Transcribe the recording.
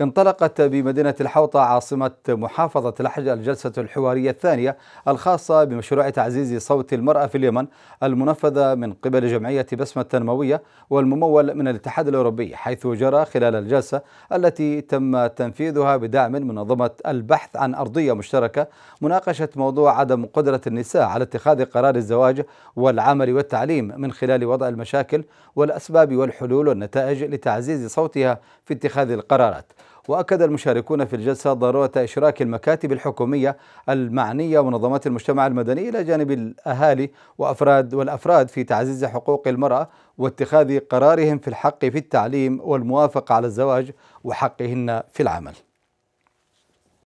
انطلقت بمدينة الحوطة عاصمة محافظة لحج الجلسة الحوارية الثانية الخاصة بمشروع تعزيز صوت المرأة في اليمن المنفذة من قبل جمعية بسمة التنموية والممول من الاتحاد الأوروبي حيث جرى خلال الجلسة التي تم تنفيذها بدعم من منظمة البحث عن أرضية مشتركة مناقشة موضوع عدم قدرة النساء على اتخاذ قرار الزواج والعمل والتعليم من خلال وضع المشاكل والأسباب والحلول والنتائج لتعزيز صوتها في اتخاذ القرارات وأكد المشاركون في الجلسة ضرورة إشراك المكاتب الحكومية المعنية ومنظمات المجتمع المدني إلى جانب الأهالي وأفراد والأفراد في تعزيز حقوق المرأة واتخاذ قرارهم في الحق في التعليم والموافقة على الزواج وحقهن في العمل